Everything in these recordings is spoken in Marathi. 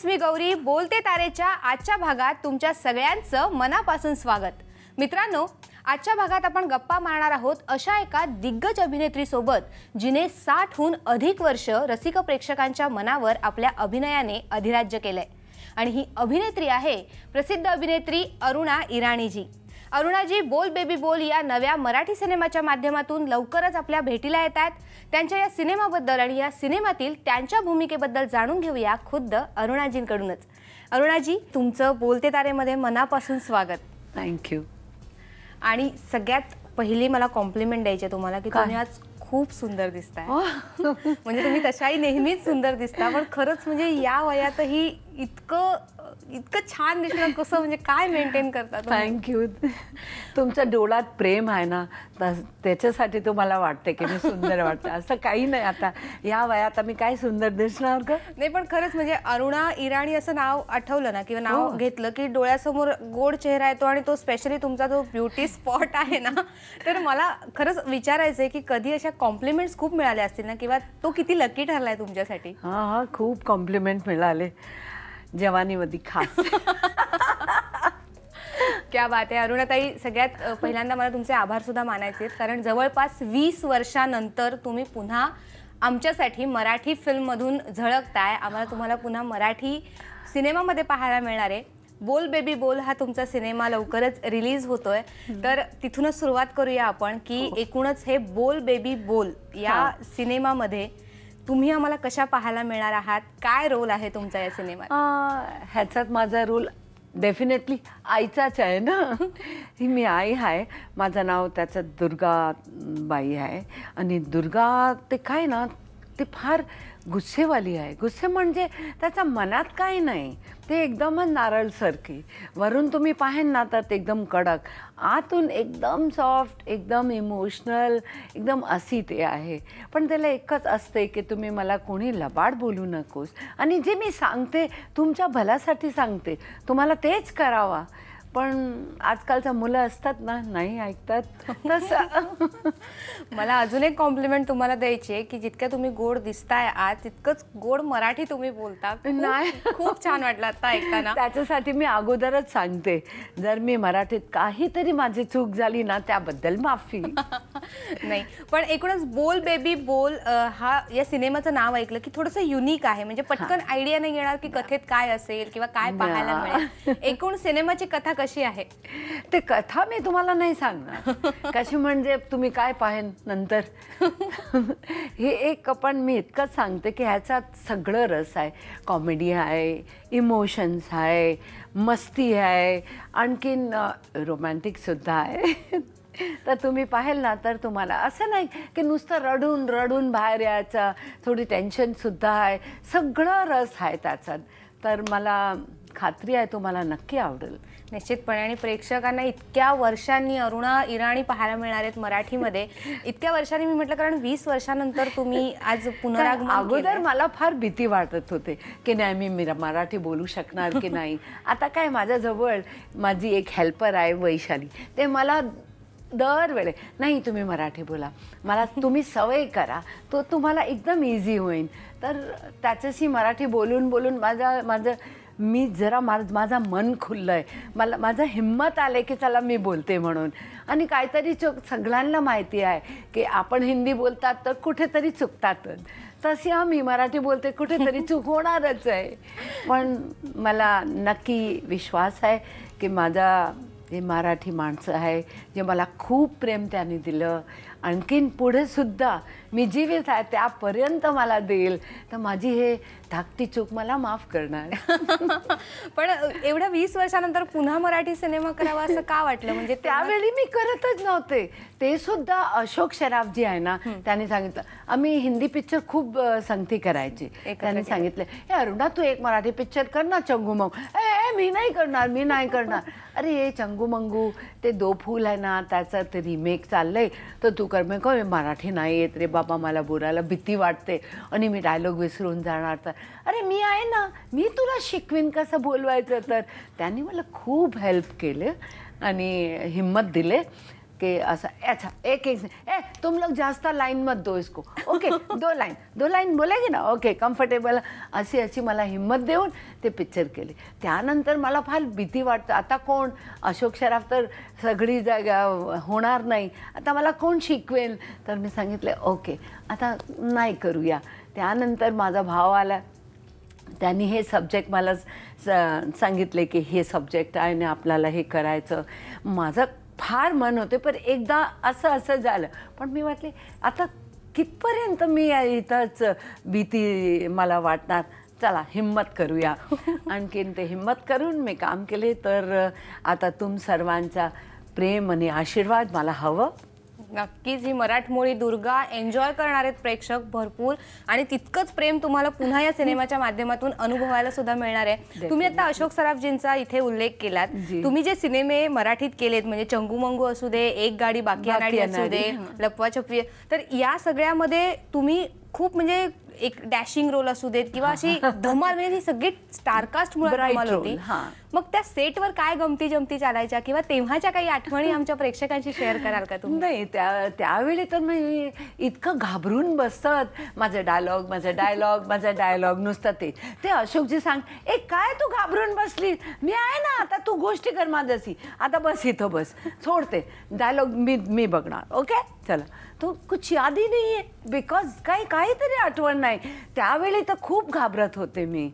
फ्रेंड्स मी गौरी बोलते तारेच्या आजच्या भागात तुमच्या सगळ्यांचं मनापासून स्वागत मित्रांनो आजच्या भागात आपण गप्पा मारणार आहोत अशा एका दिग्गज अभिनेत्रीसोबत जिने साठहून अधिक वर्ष रसिक प्रेक्षकांच्या मनावर आपल्या अभिनयाने अधिराज्य केलंय आणि ही अभिनेत्री आहे प्रसिद्ध अभिनेत्री अरुणा इराणीजी अरुणाजी बोल बेबी बोल या नव्या मराठी सिनेमाच्या माध्यमातून लवकरच आपल्या भेटीला येत आहेत त्यांच्या या सिनेमाबद्दल आणि या सिनेमातील त्यांच्या भूमिकेबद्दल जाणून घेऊया खुद्द अरुणाजींकडूनच अरुणाजी तुमचं बोलते तारेमध्ये मनापासून स्वागत थँक्यू आणि सगळ्यात पहिली मला कॉम्प्लिमेंट द्यायची तुम्हाला की तुम्ही आज खूप सुंदर दिसताय oh. म्हणजे तुम्ही तशाही नेहमीच सुंदर दिसता पण खरंच म्हणजे या वयातही इतकं इतकं छान दिसलं कसं म्हणजे काय मेंटेन करतात थँक्यू तुमच्या डोळ्यात प्रेम आहे ना त्याच्यासाठी तुम्हाला वाटते की मी सुंदर वाटते असं काही नाही आता या वयात आम्ही काय सुंदर दिसणार का नाही पण खरंच म्हणजे अरुणा इराणी असं नाव आठवलं ना किंवा नाव हो. घेतलं की डोळ्यासमोर गोड चेहरा येतो आणि तो स्पेशली तुमचा जो ब्युटी स्पॉट आहे ना तर मला खरंच विचारायचं आहे की कधी अशा कॉम्प्लिमेंट्स खूप मिळाल्या असतील ना किंवा तो किती लकी ठरलाय तुमच्यासाठी हा हा खूप कॉम्प्लिमेंट मिळाले जवानीमध्ये खास क्या बात आहे अरुणाताई सगळ्यात पहिल्यांदा मला तुमचे आभार सुद्धा मानायचे आहेत कारण जवळपास वीस वर्षानंतर तुम्ही पुन्हा आमच्यासाठी मराठी फिल्ममधून झळकताय आम्हाला तुम्हाला पुन्हा मराठी सिनेमामध्ये पाहायला मिळणार आहे बोल बेबी बोल हा तुमचा सिनेमा लवकरच रिलीज होतोय तर तिथूनच सुरुवात करूया आपण की हो. एकूणच हे बोल बेबी बोल या सिनेमामध्ये तुम्ही आम्हाला कशा पाहायला मिळणार आहात काय रोल आहे तुमचा या सिनेमात ह्याचात माझा रोल डेफिनेटली आईचाच आहे ना ही मी आई आहे माझं नाव त्याचं दुर्गा बाई आहे आणि दुर्गा ते काय ना ती फार गुस्सेवाली आहे गुस्से म्हणजे त्याचा मनात काही नाही ते एकदमच नारळसारखी वरून तुम्ही पाहेन ना तर ते एकदम कडक आतून एकदम सॉफ्ट एकदम इमोशनल एकदम असी ते आहे पण त्याला एकच असते की तुम्ही मला कोणी लबाड बोलू नकोस आणि जे मी सांगते तुमच्या भल्यासाठी सांगते तुम्हाला तेच करावा पण आजकालच्या मुलं असतात ना नाही ऐकतात मला अजून एक कॉम्प्लिमेंट तुम्हाला द्यायची आहे की जितक्या तुम्ही गोड दिसताय आज तितकंच गोड मराठी तुम्ही बोलता नाही खूप छान वाटलं आता ऐकताना त्याच्यासाठी मी अगोदरच सांगते जर मी मराठीत काहीतरी माझी चूक झाली ना त्याबद्दल माफी नाही पण एकूणच बोल बेबी बोल हा या सिनेमाचं नाव ऐकलं की थोडस युनिक आहे म्हणजे पटकन आयडिया नाही येणार की कथेत काय असेल किंवा काय पाहायला मिळेल एकूण सिनेमाची कथा कशी आहे ते कथा मी तुम्हाला नाही सांगणार कशी म्हणजे तुम्ही काय पाहेन नंतर हे एक पण मी इतकंच सांगते की ह्याचा सगळं रस आहे कॉमेडी आहे इमोशन्स आहे मस्ती आहे आणखीन रोमॅन्टिकसुद्धा आहे तर तुम्ही पाहेल ना तर तुम्हाला असं नाही की नुसतं रडून रडून बाहेर यायचं थोडी सुद्धा आहे सगळं रस आहे त्याचा तर मला खात्री आहे तुम्हाला नक्की आवडेल निश्चितपणे आणि प्रेक्षकांना इतक्या वर्षांनी अरुणा इराणी पाहायला मिळणार आहेत मराठीमध्ये इतक्या वर्षांनी मी म्हटलं कारण वीस वर्षानंतर तुम्ही आज पुनरागमन अगोदर मला फार भीती वाटत होते की नाही मी मराठी बोलू शकणार की नाही आता काय माझ्याजवळ माझी एक हेल्पर आहे वैशाली ते मला दरवेळे नाही तुम्ही मराठी बोला मला तुम्ही सवय करा तो तुम्हाला एकदम इझी होईल तर त्याच्याशी मराठी बोलून बोलून माझा माझं मी जरा मा माझा मन खुललं आहे मला माझं हिंमत आलं की चला मी बोलते म्हणून आणि काहीतरी चुक सगळ्यांना माहिती आहे की आपण हिंदी बोलतात तर कुठेतरी चुकतातच तशी मी मराठी बोलते कुठेतरी चूक होणारच आहे पण मला नक्की विश्वास आहे की माझा जे मराठी माणसं आहे जे मला खूप प्रेम त्याने दिलं आणखीन पुढेसुद्धा मी जीवित आहे त्यापर्यंत मला देईल तर माझी हे धाकटी चूक मला माफ करणार पण एवढ्या वीस वर्षानंतर पुन्हा मराठी सिनेमा करावा असं का वाटलं म्हणजे त्यावेळी मी करतच नव्हते ते सुद्धा अशोक शराफजी आहे ना त्याने सांगितलं आम्ही हिंदी पिक्चर खूप संगती करायची त्याने सांगितलं हे अरुणा तू एक मराठी पिक्चर कर ना चंगू मग ए मी नाही करणार मी नाही करणार अरे हे चंगू मंगू ते दो फूल आहे ना त्याचं ते रिमेक चाललंय तर तू कर मी मराठी नाही येत रे बाबा मला बोलायला भीती वाटते आणि मी डायलॉग विसरून जाणार तर अरे मी आहे ना मी तुला शिकवीन कसं बोलवायचं तर त्यांनी मला खूप हेल्प केलं आणि हिम्मत दिले के असं अच्छा एक एक ए तुम लोग जास्त लाईन मत दो इसको ओके दो लाईन दो लाईन की ना ओके कम्फर्टेबल अशी अशी मला हिंमत देऊन ते पिक्चर केले त्यानंतर मला फार भीती वाटतं आता कोण अशोक सराफ तर सगळी जागा होणार नाही आता मला कोण शिकवेल तर मी सांगितलं ओके आता नाही करूया त्यानंतर माझा भाव आला त्यांनी हे सब्जेक्ट मला सांगितले की हे सब्जेक्ट आहे आणि आपल्याला हे करायचं माझं फार मन होते पण एकदा असं असं झालं पण मी वाटले आता कितपर्यंत मी इथंच भीती मला वाटणार चला हिम्मत करूया आणखीन ते हिम्मत करून मी काम केले तर आता तुम सर्वांचा प्रेम आणि आशीर्वाद मला हवं नक्कीच ही मराठमोळी दुर्गा एन्जॉय करणार आहेत प्रेक्षक भरपूर आणि तितकंच प्रेम तुम्हाला पुन्हा या सिनेमाच्या माध्यमातून अनुभवायला सुद्धा मिळणार आहे तुम्ही आता अशोक सराफजींचा इथे उल्लेख केलात तुम्ही जे सिनेमे मराठीत केलेत म्हणजे चंगूमंगू असू दे एक गाडी बाकी असू दे लपवा छपवी तर या सगळ्यामध्ये तुम्ही खूप म्हणजे एक डॅशिंग रोल असू देत किंवा अशी धमाल म्हणजे ही सगळी स्टारकास्ट मुळे धमाल होती मग त्या सेटवर काय गमती जमती चालायच्या किंवा तेव्हाच्या काही आठवणी आमच्या प्रेक्षकांशी शेअर कराल का तुम्ही नाही त्या त्यावेळी तर मी इतकं घाबरून बसत माझं डायलॉग माझा डायलॉग माझा डायलॉग नुसतं ते ते अशोकजी सांग ए काय तू घाबरून बसलीस मी आहे ना आता तू गोष्टी कर माझ्याशी आता बस इथं बस सोडते डायलॉग मी मी बघणार ओके चला तो कुछ यादी नाही आहे बिकॉज काही काहीतरी आठवण नाही त्यावेळी तर खूप घाबरत होते मी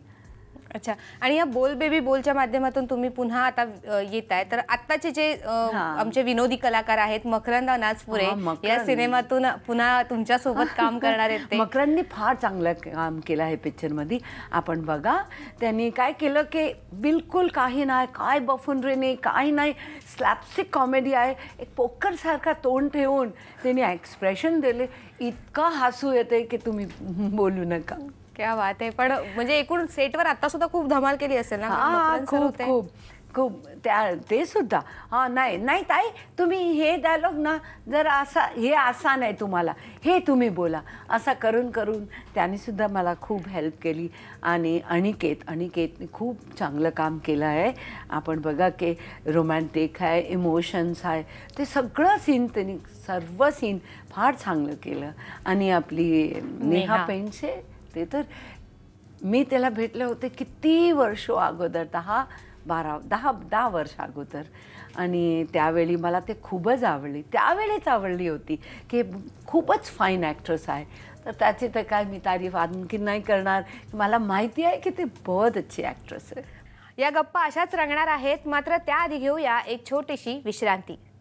अच्छा आणि या बोल बेबी बोलच्या माध्यमातून तुम्ही पुन्हा आता येत आहे तर आत्ताचे जे आमचे विनोदी कलाकार आहेत मकरंद अनाजपुरे या सिनेमातून पुन्हा तुमच्या सोबत काम करणार आहेत फार चांगलं काम केलं आहे पिक्चर मध्ये आपण बघा त्यांनी काय केलं की बिलकुल काही नाही काय बफून रे नाही काही नाही स्लॅप्सिक कॉमेडी आहे एक सारखा तोंड ठेवून त्यांनी एक्सप्रेशन दिले इतका हसू येते की तुम्ही बोलू नका क्या बात आहे पण म्हणजे एकूण सेटवर आता सुद्धा खूप धमाल केली असेल ना खूप खूप खूप त्या ते सुद्धा हां नाही नाही ताई तुम्ही हे डायलॉग ना जर असा हे असा नाही तुम्हाला हे तुम्ही बोला असा करून करून त्यांनी सुद्धा मला खूप हेल्प केली आणि अनिकेत अनिकेतने खूप चांगलं काम केलं आहे आपण बघा की रोमॅन्टिक आहे इमोशन्स आहे ते सगळं सीन त्यांनी सर्व सीन फार चांगलं केलं आणि आपली नेहा पेंडचे शकते तर मी त्याला भेटले होते किती वर्ष अगोदर दहा बारा दहा दहा वर्ष अगोदर आणि त्यावेळी मला ते खूपच आवडली त्यावेळीच आवडली होती की खूपच फाईन ॲक्ट्रेस आहे तर त्याची तर काय मी तारीफ आणखी नाही करणार मला माहिती आहे की ते बहुत अच्छी ॲक्ट्रेस आहे या गप्पा अशाच रंगणार आहेत मात्र त्याआधी घेऊया एक छोटीशी विश्रांती